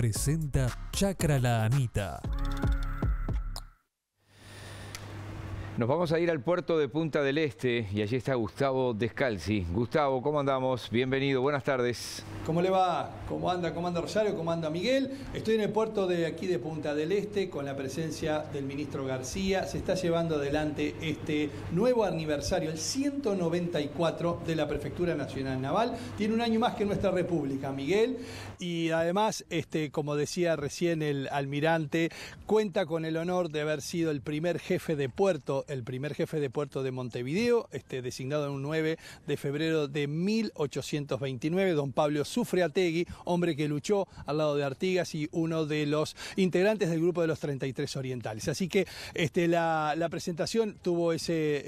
presenta Chakra La Anita. Nos vamos a ir al puerto de Punta del Este y allí está Gustavo Descalzi. Gustavo, ¿cómo andamos? Bienvenido, buenas tardes. ¿Cómo le va? ¿Cómo anda? ¿Cómo Rosario? ¿Cómo anda Miguel? Estoy en el puerto de aquí de Punta del Este con la presencia del ministro García. Se está llevando adelante este nuevo aniversario, el 194 de la Prefectura Nacional Naval. Tiene un año más que nuestra República, Miguel. Y además, este, como decía recién el almirante, cuenta con el honor de haber sido el primer jefe de puerto el primer jefe de puerto de Montevideo, este, designado en un 9 de febrero de 1829, don Pablo Sufriategui, hombre que luchó al lado de Artigas y uno de los integrantes del grupo de los 33 orientales. Así que este, la, presentación tuvo ese,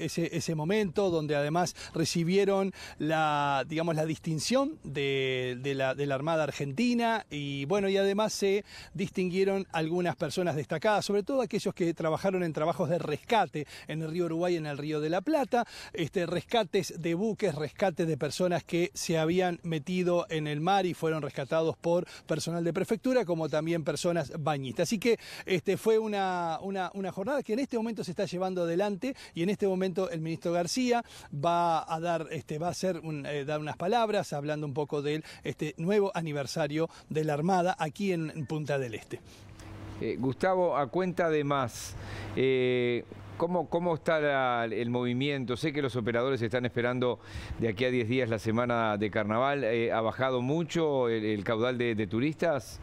momento donde además recibieron la, digamos, la distinción de, la, Armada Argentina y bueno, y además se distinguieron algunas personas destacadas, sobre todo aquellos que trabajaron en trabajos de rescate en el río Uruguay, en el río de la Plata, este, rescates de buques, rescates de personas que se habían metido en el mar y fueron rescatados por personal de prefectura, como también personas bañistas. Así que este, fue una, una, jornada que en este momento se está llevando adelante y en este momento el ministro García va a dar, este, va a eh, dar unas palabras hablando un poco del este, nuevo aniversario de la Armada aquí en Punta del Este. Eh, Gustavo, a cuenta de más, eh, ¿Cómo, está el movimiento? Sé que los operadores están esperando de aquí a 10 días la semana de carnaval. Eh, ¿Ha bajado mucho el, caudal de turistas?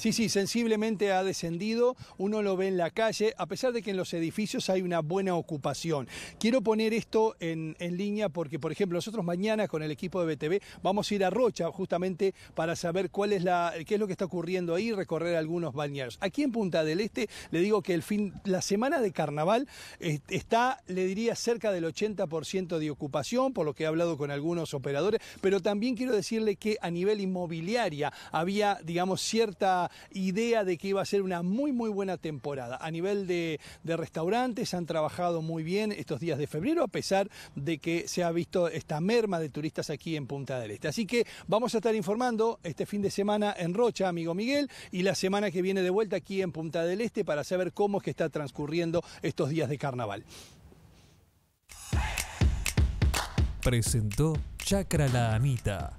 Sí, sí, sensiblemente ha descendido, uno lo ve en la calle, a pesar de que en los edificios hay una buena ocupación. Quiero poner esto en, línea porque, por ejemplo, nosotros mañana con el equipo de BTV vamos a ir a Rocha justamente para saber cuál es la, qué es lo que está ocurriendo ahí, recorrer algunos balnearios. Aquí en Punta del Este le digo que el fin, la semana de carnaval está, le diría, cerca del 80% de ocupación, por lo que he hablado con algunos operadores, pero también quiero decirle que a nivel inmobiliaria había, digamos, cierta idea de que iba a ser una muy, muy buena temporada. A nivel de, de restaurantes han trabajado muy bien estos días de febrero, a pesar de que se ha visto esta merma de turistas aquí en Punta del Este. Así que vamos a estar informando este fin de semana en Rocha, amigo Miguel, y la semana que viene de vuelta aquí en Punta del Este para saber cómo es que está transcurriendo estos días de carnaval. Presentó Chacra la Anita